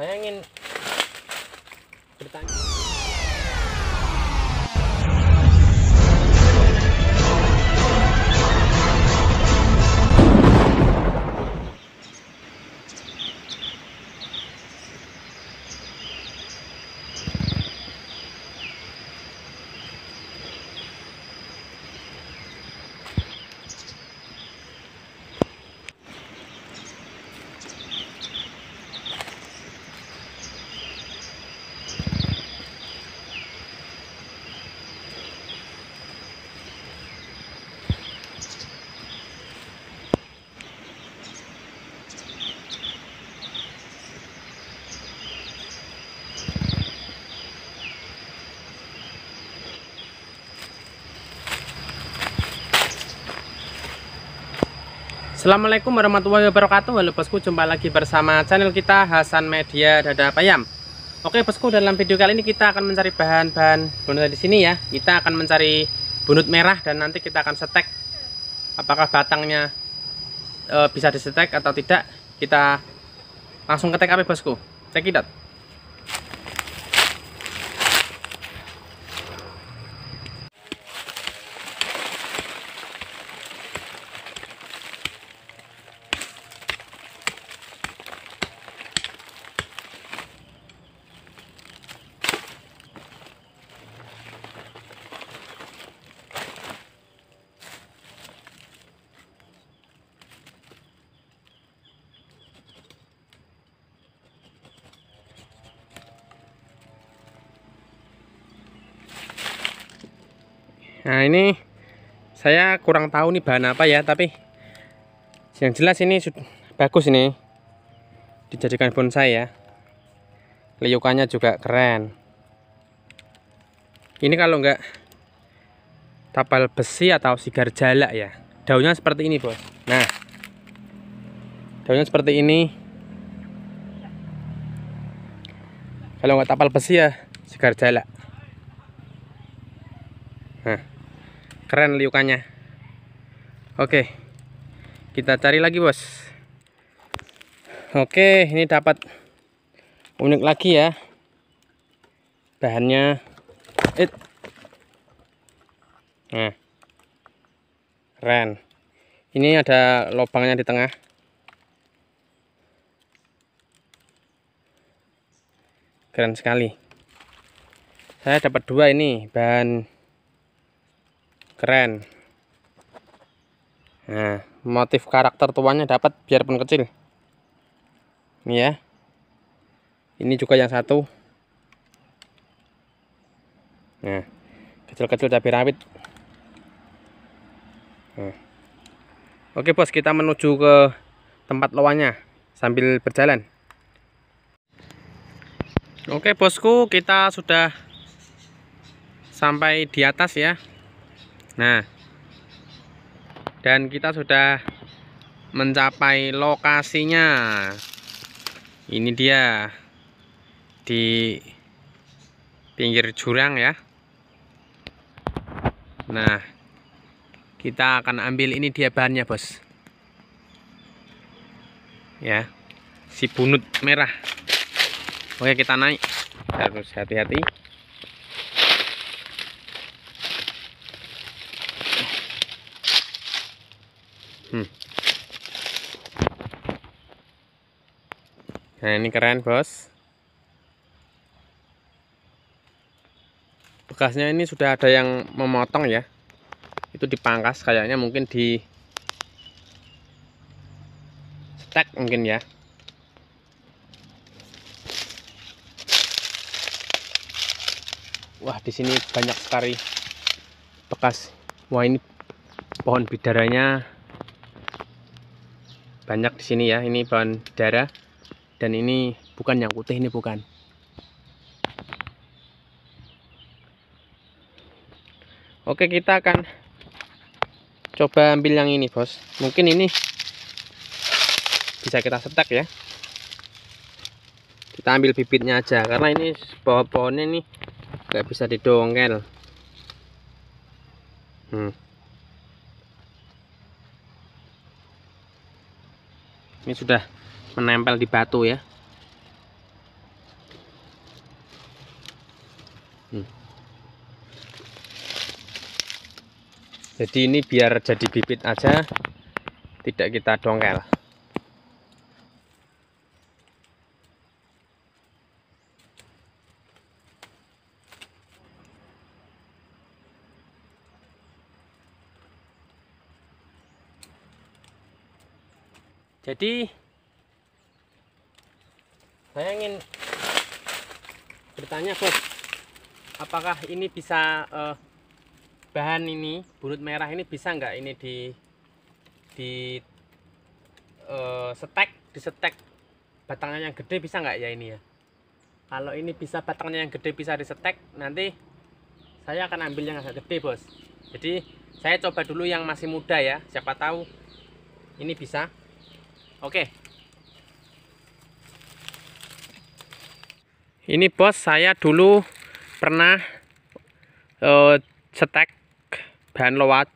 Bayangin bertanya. Assalamualaikum warahmatullahi wabarakatuh Halo bosku jumpa lagi bersama channel kita Hasan Media Dada Payam Oke bosku dalam video kali ini kita akan mencari bahan-bahan bunut di sini ya Kita akan mencari bunut merah dan nanti kita akan setek Apakah batangnya e, bisa disetek atau tidak Kita langsung ketek apa bosku Cekidot nah ini saya kurang tahu nih bahan apa ya tapi yang jelas ini bagus ini dijadikan bonsai ya liukannya juga keren ini kalau enggak tapal besi atau sigar jala ya daunnya seperti ini bos nah daunnya seperti ini kalau enggak tapal besi ya sigar jala nah, keren liukannya oke kita cari lagi bos oke ini dapat unik lagi ya bahannya it nah keren ini ada lubangnya di tengah keren sekali saya dapat dua ini bahan keren nah motif karakter tuanya dapat biarpun kecil ini ya ini juga yang satu nah kecil-kecil cabai rawit nah. oke bos kita menuju ke tempat loanya sambil berjalan oke bosku kita sudah sampai di atas ya Nah, dan kita sudah mencapai lokasinya. Ini dia di pinggir jurang ya. Nah, kita akan ambil ini dia bahannya, Bos. Ya. Si bunut merah. Oke, kita naik. Harus hati-hati. hmm. nah ini keren bos bekasnya ini sudah ada yang memotong ya itu dipangkas kayaknya mungkin di stek mungkin ya wah di sini banyak sekali bekas wah ini pohon bidaranya banyak di sini ya ini bahan darah dan ini bukan yang putih ini bukan oke kita akan coba ambil yang ini bos mungkin ini bisa kita setek ya kita ambil bibitnya aja karena ini pohon pohonnya ini nggak bisa didongkel hmm. ini sudah menempel di batu ya hmm. jadi ini biar jadi bibit aja tidak kita dongkel jadi saya ingin bertanya bos apakah ini bisa eh, bahan ini burut merah ini bisa nggak ini di di eh, setek di setek batangnya yang gede bisa nggak ya ini ya kalau ini bisa batangnya yang gede bisa di setek nanti saya akan ambil yang agak gede bos jadi saya coba dulu yang masih muda ya siapa tahu ini bisa Oke. Okay. Ini bos saya dulu pernah uh, eh, cetek bahan lowat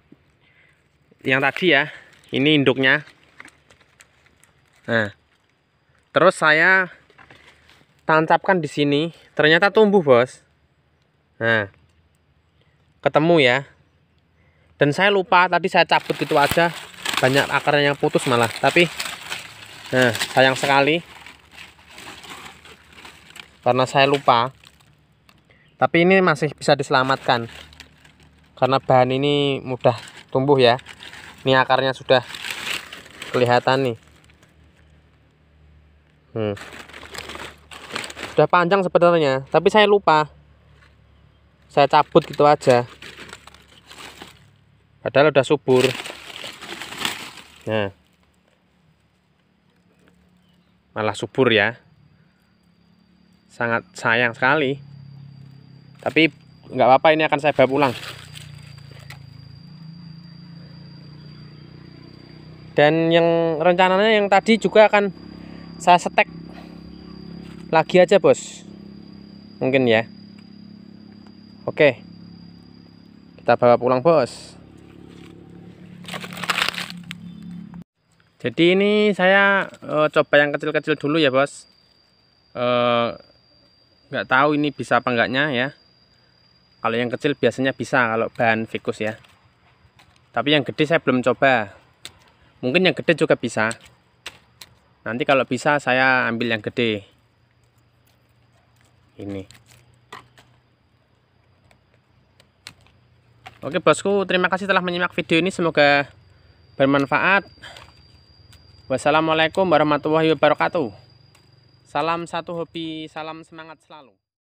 yang tadi ya. Ini induknya. Nah. Terus saya tancapkan di sini, ternyata tumbuh, Bos. Nah. Ketemu ya. Dan saya lupa tadi saya cabut gitu aja banyak akarnya yang putus malah, tapi Nah, sayang sekali. Karena saya lupa. Tapi ini masih bisa diselamatkan. Karena bahan ini mudah tumbuh ya. Ini akarnya sudah kelihatan nih. Hmm. Sudah panjang sebenarnya, tapi saya lupa. Saya cabut gitu aja. Padahal udah subur. Nah malah subur ya sangat sayang sekali tapi nggak apa-apa ini akan saya bawa pulang. dan yang rencananya yang tadi juga akan saya setek lagi aja bos mungkin ya oke kita bawa pulang bos Jadi ini saya e, coba yang kecil-kecil dulu ya bos. Eh, nggak e, tahu ini bisa apa enggaknya ya. Kalau yang kecil biasanya bisa kalau bahan fikus ya. Tapi yang gede saya belum coba. Mungkin yang gede juga bisa. Nanti kalau bisa saya ambil yang gede. Ini. Oke bosku, terima kasih telah menyimak video ini. Semoga bermanfaat. Wassalamualaikum warahmatullahi wabarakatuh. Salam satu hobi, salam semangat selalu.